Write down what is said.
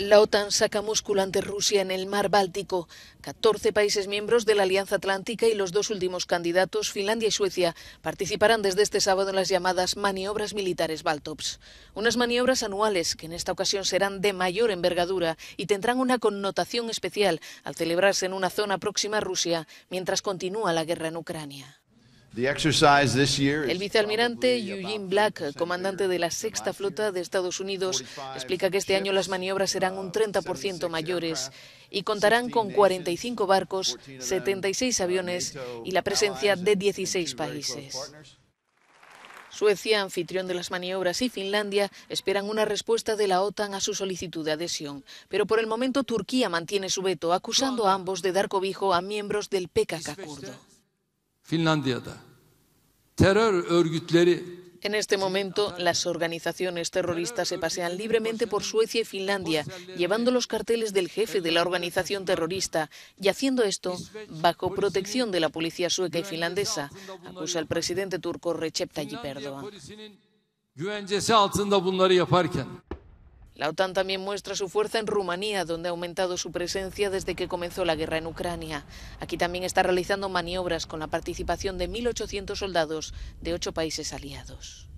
La OTAN saca músculo ante Rusia en el mar Báltico. 14 países miembros de la Alianza Atlántica y los dos últimos candidatos, Finlandia y Suecia, participarán desde este sábado en las llamadas maniobras militares Baltops. Unas maniobras anuales que en esta ocasión serán de mayor envergadura y tendrán una connotación especial al celebrarse en una zona próxima a Rusia mientras continúa la guerra en Ucrania. El vicealmirante Eugene Black, comandante de la sexta flota de Estados Unidos, explica que este año las maniobras serán un 30% uh, mayores y contarán con 45 barcos, 76 aviones y la presencia de 16 países. Suecia, anfitrión de las maniobras, y Finlandia esperan una respuesta de la OTAN a su solicitud de adhesión. Pero por el momento Turquía mantiene su veto, acusando a ambos de dar cobijo a miembros del PKK kurdo. En este momento, las organizaciones terroristas se pasean libremente por Suecia y Finlandia, llevando los carteles del jefe de la organización terrorista y haciendo esto bajo protección de la policía sueca y finlandesa, acusa el presidente turco Recep Tayyip Erdogan. La OTAN también muestra su fuerza en Rumanía, donde ha aumentado su presencia desde que comenzó la guerra en Ucrania. Aquí también está realizando maniobras con la participación de 1.800 soldados de ocho países aliados.